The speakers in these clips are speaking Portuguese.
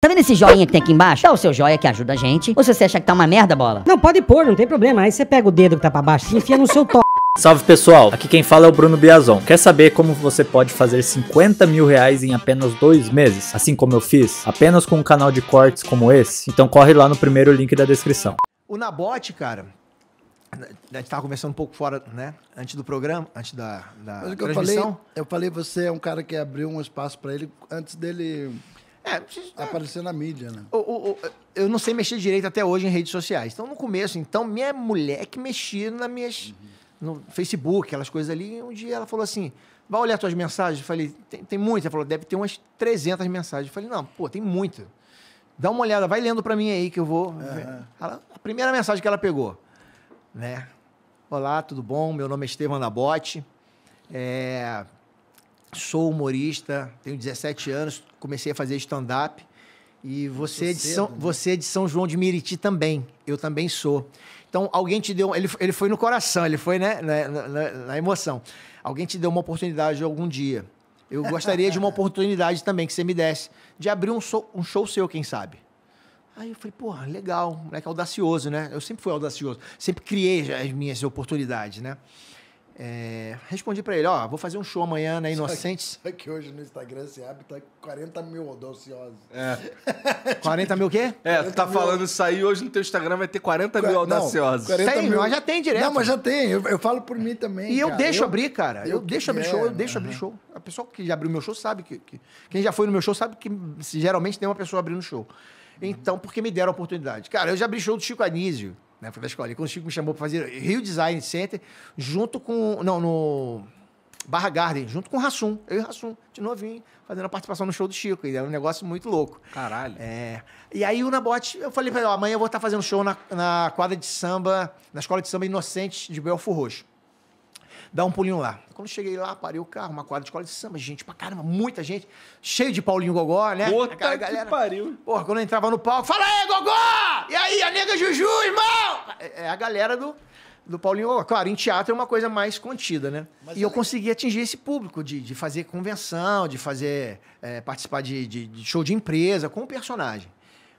Tá vendo esse joinha que tem aqui embaixo? Dá o seu joia que ajuda a gente. Ou se você acha que tá uma merda, bola? Não, pode pôr, não tem problema. Aí você pega o dedo que tá pra baixo e enfia no seu top. Salve pessoal, aqui quem fala é o Bruno Biazon. Quer saber como você pode fazer 50 mil reais em apenas dois meses? Assim como eu fiz? Apenas com um canal de cortes como esse? Então corre lá no primeiro link da descrição. O Nabote, cara, a gente tava conversando um pouco fora, né? Antes do programa, antes da, da transmissão. Eu falei, eu falei, você é um cara que abriu um espaço para ele antes dele é, preciso... Tá na mídia, né? O, o, o, eu não sei mexer direito até hoje em redes sociais. Então, no começo, então, minha mulher que mexia minhas... Uhum. No Facebook, aquelas coisas ali. Um dia ela falou assim, vai olhar tuas mensagens? Eu falei, tem, tem muita. Ela falou, deve ter umas 300 mensagens. Eu falei, não, pô, tem muita. Dá uma olhada, vai lendo para mim aí que eu vou... Uhum. Ela, a primeira mensagem que ela pegou, né? Olá, tudo bom? Meu nome é Estevam Nabote. É sou humorista, tenho 17 anos, comecei a fazer stand-up. E você é, de São, né? você é de São João de Miriti também. Eu também sou. Então, alguém te deu. Ele, ele foi no coração, ele foi né, né, na, na, na emoção. Alguém te deu uma oportunidade algum dia. Eu gostaria de uma oportunidade também que você me desse de abrir um, um show seu, quem sabe. Aí eu falei, porra, legal, moleque é audacioso, né? Eu sempre fui audacioso, sempre criei as minhas oportunidades, né? É, respondi para ele, ó, vou fazer um show amanhã na né, Inocentes. Só que, só que hoje no Instagram se abre tá 40 mil audaciosos. É. 40 mil o quê? É, tu tá mil... falando isso aí, hoje no teu Instagram vai ter 40 mil audaciosos. Não, 40 tem, mil... mas já tem direto. Não, mas já tem, eu, eu falo por mim também, E cara. eu deixo eu, abrir, cara, eu, eu deixo abrir é, show, eu deixo uhum. abrir show. A pessoa que já abriu meu show sabe, que, que quem já foi no meu show sabe que geralmente tem uma pessoa abrindo show. Então, porque me deram a oportunidade. Cara, eu já abri show do Chico Anísio na né, da escola. E quando o Chico me chamou para fazer Rio Design Center, junto com. Não, no. Barra Garden, junto com o Rassum. Eu e o Rassum, de novinho, fazendo a participação no show do Chico. E era um negócio muito louco. Caralho. É. E aí o Nabote, eu falei para ele, amanhã eu vou estar tá fazendo show na, na quadra de samba, na escola de samba Inocentes de Belfo Roxo. Dá um pulinho lá. Quando cheguei lá, parei o carro, uma quadra de escola de samba, gente pra caramba, muita gente. Cheio de Paulinho Gogó, né? Puta a galera, que pariu. Porra, quando eu entrava no palco, fala aí, Gogó! E aí, a nega Juju, irmão! É, é a galera do, do Paulinho Gogó. Claro, em teatro é uma coisa mais contida, né? Mas e eu é... consegui atingir esse público de, de fazer convenção, de fazer... É, participar de, de, de show de empresa com o personagem.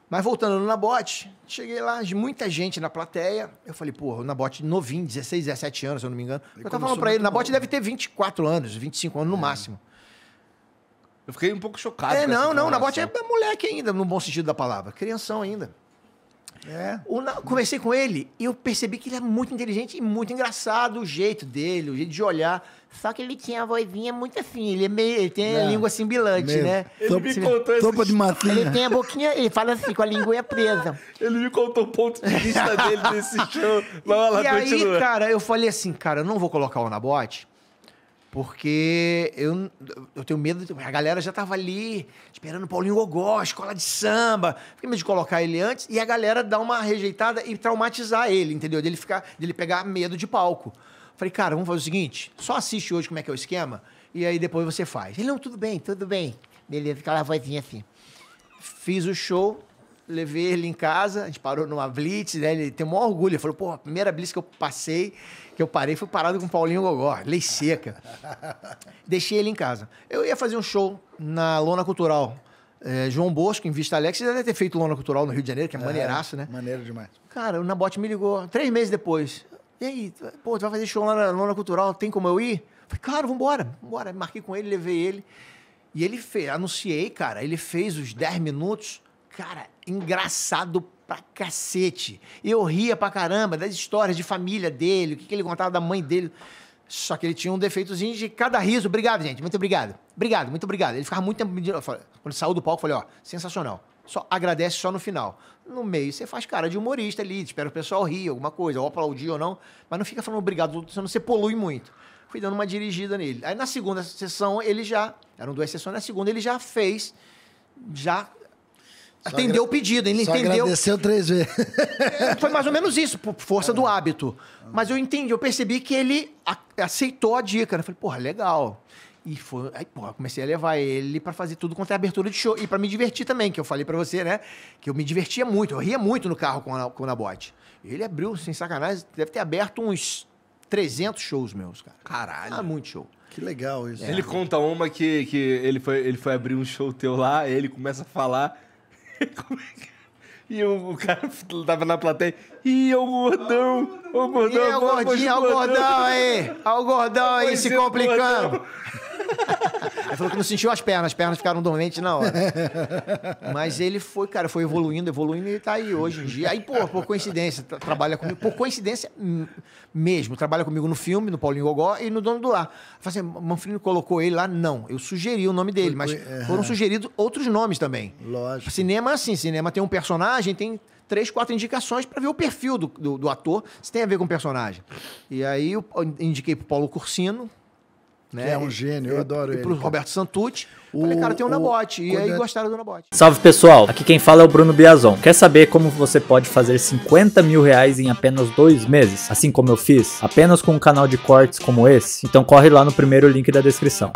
Mas voltando no Nabote, cheguei lá, muita gente na plateia. Eu falei, porra, o Nabote novinho, 16, 17 anos, se eu não me engano. Ele eu tava falando pra ele, Nabote deve ter 24 anos, 25 anos no é. máximo. Eu fiquei um pouco chocado. É, não, não, Nabote é moleque ainda, no bom sentido da palavra. Crianção ainda. É. conversei com ele e eu percebi que ele é muito inteligente e muito engraçado, o jeito dele, o jeito de olhar. Só que ele tinha a vozinha muito assim, ele, é meio, ele tem é. a língua simbilante, né? Ele me contou Topo de Ele né? tem a boquinha, ele fala assim, com a linguinha presa. ele me contou o ponto de vista dele desse show. Lá, lá, e aí, cara, eu falei assim, cara, eu não vou colocar o Nabote, porque eu, eu tenho medo. De, a galera já tava ali esperando o Paulinho Gogó, escola de samba. Fiquei medo de colocar ele antes e a galera dar uma rejeitada e traumatizar ele, entendeu? Dele de ficar, dele pegar medo de palco. Falei, cara, vamos fazer o seguinte: só assiste hoje como é que é o esquema e aí depois você faz. Ele, não, tudo bem, tudo bem. Beleza, aquela vozinha assim. Fiz o show, levei ele em casa, a gente parou numa blitz, né? Ele tem o maior orgulho. Ele falou, pô, a primeira blitz que eu passei, que eu parei, foi parado com o Paulinho Gogó, lei seca. Deixei ele em casa. Eu ia fazer um show na Lona Cultural. É, João Bosco, em Vista Alex, já deve ter feito Lona Cultural no Rio de Janeiro, que é, é, maneiraço, né? Maneiro demais. Cara, o Nabote me ligou três meses depois. E aí, pô, tu vai fazer show lá na Lona Cultural, tem como eu ir? Falei, claro, vambora, vambora. Marquei com ele, levei ele. E ele fez, anunciei, cara, ele fez os 10 minutos cara, engraçado pra cacete. Eu ria pra caramba das histórias de família dele, o que, que ele contava da mãe dele. Só que ele tinha um defeitozinho de cada riso. Obrigado, gente. Muito obrigado. Obrigado, muito obrigado. Ele ficava muito tempo me Quando saiu do palco, eu falei, ó, sensacional. Só agradece só no final. No meio, você faz cara de humorista ali, espera o pessoal rir, alguma coisa, ou aplaudir ou não. Mas não fica falando obrigado, senão você polui muito. Fui dando uma dirigida nele. Aí na segunda sessão, ele já. Eram duas sessões, na segunda ele já fez. Já Atendeu o pedido, ele só entendeu. Agradeceu três vezes. É, foi mais ou menos isso, por força do hábito. Mas eu entendi, eu percebi que ele aceitou a dica. Né? Eu falei, porra, legal. E foi, aí, porra, comecei a levar ele para fazer tudo quanto é abertura de show. E para me divertir também, que eu falei para você, né? Que eu me divertia muito, eu ria muito no carro com a, com Nabote. Ele abriu, sem sacanagem, deve ter aberto uns 300 shows meus, cara. Caralho. Ah, muito show. Que legal isso. É. Ele conta uma que, que ele, foi, ele foi abrir um show teu lá, ele começa a falar É é? E o, o cara tava na plateia. Ih, é o gordão! Ô gordão! Ih, o gordinho, o gordão aí! Olha o gordão aí se complicando! Ele falou que não sentiu as pernas, as pernas ficaram dormentes na hora. Mas ele foi, cara, foi evoluindo, evoluindo e tá aí hoje em dia. Aí, pô, por coincidência, trabalha comigo, por coincidência mesmo, trabalha comigo no filme, no Paulinho Gogó e no Dono do Lar. Falei assim, Manfrino colocou ele lá? Não, eu sugeri o nome dele, mas é. foram sugeridos outros nomes também. Lógico. Cinema, assim, cinema tem um personagem, tem três, quatro indicações para ver o perfil do, do, do, ator, se tem a ver com o personagem. E aí eu indiquei pro Paulo Cursino, né? Que é um gênio, eu é, adoro e ele. Pro cara. Roberto Santucci. O, falei, cara, tem um o Nabote. E aí é- gostaram do Nabote. Salve, pessoal. Aqui quem fala é o Bruno Biazon. Quer saber como você pode fazer 50 mil reais em apenas dois meses? Assim como eu fiz? Apenas com um canal de cortes como esse? Então corre lá no primeiro link da descrição.